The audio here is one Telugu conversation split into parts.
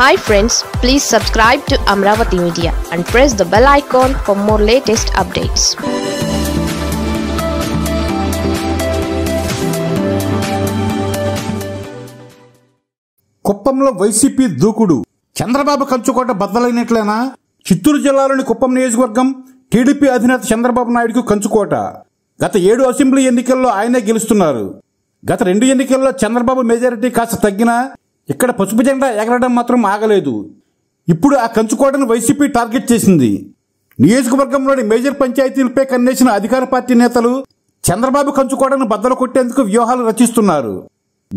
hi friends please subscribe to Amaravati media and press the bell icon for more latest updates కుప్పంలో వైసీపీ దూకుడు చంద్రబాబు కంచుకోట బద్దలైనట్లేనా చిత్తూరు జిల్లాలోని కుప్పం నియోజకవర్గం టీడీపీ అధినేత చంద్రబాబు నాయుడుకు కంచుకోట గత ఏడు అసెంబ్లీ ఎన్నికల్లో ఆయనే గెలుస్తున్నారు గత రెండు ఎన్నికల్లో చంద్రబాబు మెజారిటీ కాస్త తగ్గినా ఇక్కడ పసుపు జెండా ఎగరడం మాత్రం ఆగలేదు ఇప్పుడు ఆ కంచుకోటను వైసీపీ టార్గెట్ చేసింది నియోజకవర్గంలోని మేజర్ పంచాయతీలపై కన్నేసిన అధికార పార్టీ నేతలు చంద్రబాబు కంచుకోటను బద్దలు కొట్టేందుకు వ్యూహాలు రచిస్తున్నారు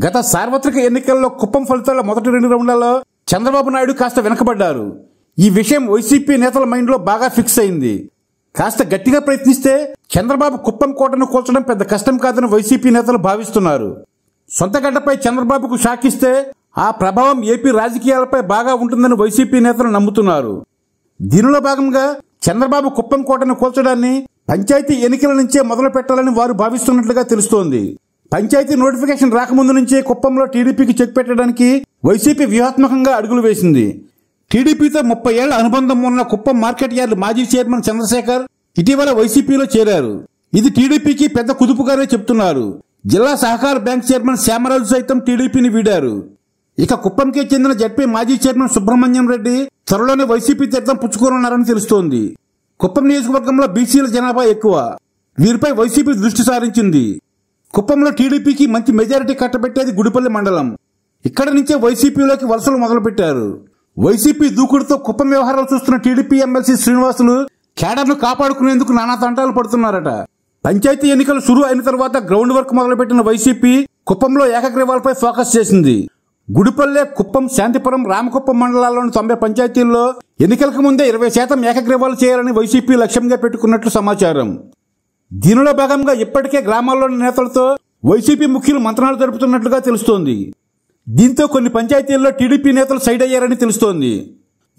గత సార్వత్రిక ఎన్నికల్లో కుప్పం ఫలితాల మొదటి రెండు రౌండ్లలో చంద్రబాబు నాయుడు కాస్త వెనకబడ్డారు ఈ విషయం వైసీపీ నేతల మైండ్లో బాగా ఫిక్స్ అయింది కాస్త గట్టిగా ప్రయత్నిస్తే చంద్రబాబు కుప్పం కోటను కూల్చడం పెద్ద కష్టం కాదని వైసీపీ నేతలు భావిస్తున్నారు సొంత గడ్డపై చంద్రబాబుకు షాకిస్తే ఆ ప్రభావం ఏపీ రాజకీయాలపై బాగా ఉంటుందని వైసీపీ నేతలు నమ్ముతున్నారు దీనిలో భాగంగా చంద్రబాబు కుప్పం కోటను కూల్చడాన్ని పంచాయతీ ఎన్నికల నుంచే మొదలు పెట్టాలని వారు భావిస్తున్నట్లుగా తెలుస్తోంది పంచాయతీ నోటిఫికేషన్ రాకముందు నుంచే కుప్పంలో టీడీపీకి చెక్ పెట్టడానికి వైసీపీ వ్యూహాత్మకంగా అడుగులు వేసింది టీడీపీతో ముప్పై ఏళ్ల అనుబంధం ఉన్న కుప్పం మార్కెట్ యార్డు మాజీ చైర్మన్ చంద్రశేఖర్ ఇటీవల వైసీపీలో చేరారు ఇది టీడీపీకి పెద్ద కుదుపుగానే చెప్తున్నారు జిల్లా సహకార బ్యాంక్ చైర్మన్ శ్యామరాజు సైతం టీడీపీని వీడారు ఇక కుప్పంకే చెందిన జడ్పీ మాజీ చైర్మన్ సుబ్రహ్మణ్యం రెడ్డి త్వరలోనే వైసీపీ తీర్థం పుచ్చుకోనున్నారని తెలుస్తోంది కుప్పం నియోజకవర్గంలో బీసీల జనాభా ఎక్కువ వీరిపై వైసీపీ దృష్టి సారించింది కుప్పంలో టీడీపీకి మంచి మెజారిటీ కట్టబెట్టేది గుడిపల్లి మండలం ఇక్కడ నుంచే వైసీపీలోకి వలసలు మొదలుపెట్టారు వైసీపీ దూకుడుతో కుప్పం వ్యవహారాలు చూస్తున్న టీడీపీ ఎమ్మెల్సీ శ్రీనివాసులు కేడర్ను కాపాడుకునేందుకు నానా తంటాలు పడుతున్నారట పంచాయతీ ఎన్నికలు శురు అయిన తర్వాత గ్రౌండ్ వర్క్ మొదలుపెట్టిన వైసీపీ కుప్పంలో ఏకగ్రీవాలపై ఫోకస్ చేసింది గుడిపల్లె కుప్పం శాంతిపురం రామకుప్పం మండలాల్లోని తొంభై పంచాయతీల్లో ఎన్నికలకు ముందే ఇరవై శాతం ఏకగ్రీవాలు చేయాలని వైసీపీ లక్ష్యంగా పెట్టుకున్నట్లు సమాచారం దీనిలో భాగంగా ఇప్పటికే గ్రామాల్లోని నేతలతో వైసీపీ ముఖ్యులు మంత్రాలు జరుపుతున్నట్లుగా తెలుస్తోంది దీంతో కొన్ని పంచాయతీల్లో టీడీపీ నేతలు సైడ్ అయ్యారని తెలుస్తోంది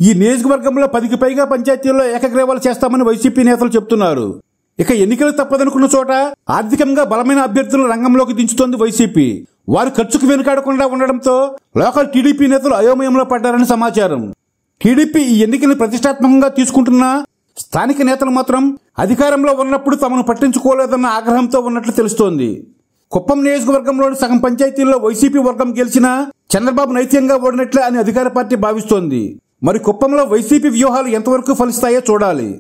ఈ నియోజకవర్గంలో పదికి పైగా పంచాయతీల్లో ఏకగ్రీవాలు చేస్తామని వైసీపీ నేతలు చెబుతున్నారు ఇక ఎన్నికలు తప్పదనుకున్న చోట ఆర్థికంగా బలమైన అభ్యర్థులను రంగంలోకి దించుతోంది వైసీపీ వారి ఖర్చుకు వెనుకాడకుండా ఉండడంతో లోకల్ టీడీపీ నేతలు అయోమయంలో పడ్డారని సమాచారం టీడీపీ ఈ ఎన్నికలను ప్రతిష్టాత్మకంగా తీసుకుంటున్నా స్థానిక నేతలు మాత్రం అధికారంలో ఉన్నప్పుడు తమను పట్టించుకోలేదన్న ఆగ్రహంతో ఉన్నట్లు తెలుస్తోంది కుప్పం నియోజకవర్గంలోని సగం పంచాయతీల్లో వైసీపీ వర్గం గెలిచినా చంద్రబాబు నైత్యంగా ఓడినట్లే అని అధికార పార్టీ భావిస్తోంది మరి కుప్పంలో వైసీపీ వ్యూహాలు ఎంతవరకు ఫలిస్తాయో చూడాలి